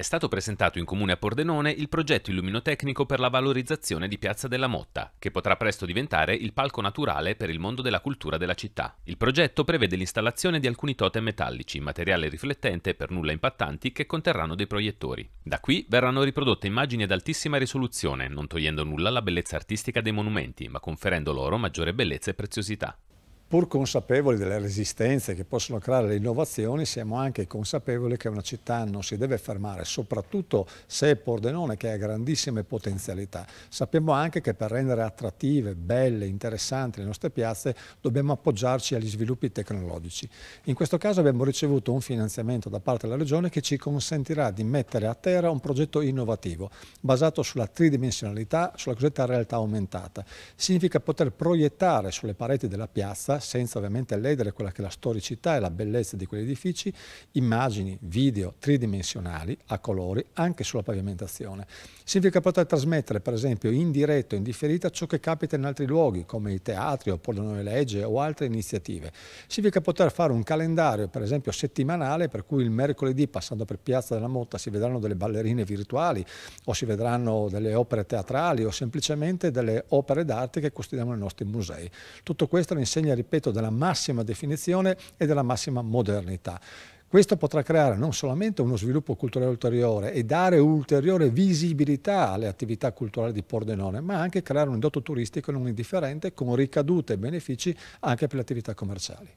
È stato presentato in comune a Pordenone il progetto illuminotecnico per la valorizzazione di Piazza della Motta, che potrà presto diventare il palco naturale per il mondo della cultura della città. Il progetto prevede l'installazione di alcuni totem metallici materiale riflettente per nulla impattanti che conterranno dei proiettori. Da qui verranno riprodotte immagini ad altissima risoluzione, non togliendo nulla alla bellezza artistica dei monumenti, ma conferendo loro maggiore bellezza e preziosità pur consapevoli delle resistenze che possono creare le innovazioni, siamo anche consapevoli che una città non si deve fermare, soprattutto se è Pordenone che ha grandissime potenzialità. Sappiamo anche che per rendere attrattive, belle, interessanti le nostre piazze dobbiamo appoggiarci agli sviluppi tecnologici. In questo caso abbiamo ricevuto un finanziamento da parte della Regione che ci consentirà di mettere a terra un progetto innovativo basato sulla tridimensionalità, sulla cosiddetta realtà aumentata. Significa poter proiettare sulle pareti della piazza senza ovviamente ledere quella che è la storicità e la bellezza di quegli edifici, immagini, video tridimensionali a colori anche sulla pavimentazione. Significa poter trasmettere per esempio in diretto, o in differita ciò che capita in altri luoghi come i teatri oppure le nuove leggi o altre iniziative. Significa poter fare un calendario per esempio settimanale per cui il mercoledì passando per Piazza della Motta si vedranno delle ballerine virtuali o si vedranno delle opere teatrali o semplicemente delle opere d'arte che costruiamo nei nostri musei. Tutto questo l'insegna ripeto, della massima definizione e della massima modernità. Questo potrà creare non solamente uno sviluppo culturale ulteriore e dare ulteriore visibilità alle attività culturali di Pordenone, ma anche creare un indotto turistico non indifferente con ricadute e benefici anche per le attività commerciali.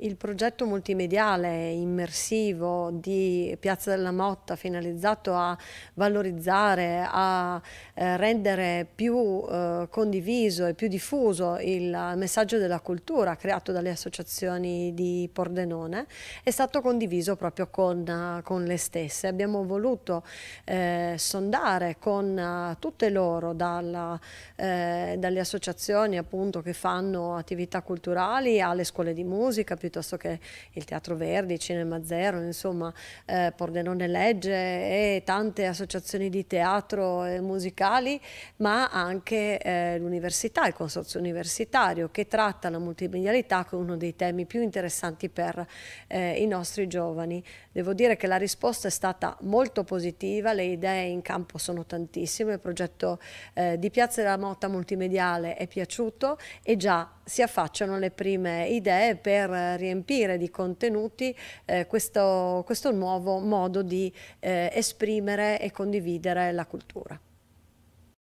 Il progetto multimediale immersivo di Piazza della Motta finalizzato a valorizzare, a eh, rendere più eh, condiviso e più diffuso il messaggio della cultura creato dalle associazioni di Pordenone è stato condiviso proprio con, con le stesse. Abbiamo voluto eh, sondare con eh, tutte loro, dalla, eh, dalle associazioni appunto che fanno attività culturali alle scuole di musica, piuttosto che il Teatro Verdi, Cinema Zero, insomma eh, Pordenone Legge e tante associazioni di teatro e musicali, ma anche eh, l'università, il consorzio universitario che tratta la multimedialità come uno dei temi più interessanti per eh, i nostri giovani. Devo dire che la risposta è stata molto positiva, le idee in campo sono tantissime, il progetto eh, di Piazza della Motta multimediale è piaciuto e già si affacciano le prime idee per eh, riempire di contenuti eh, questo, questo, nuovo modo di eh, esprimere e condividere la cultura.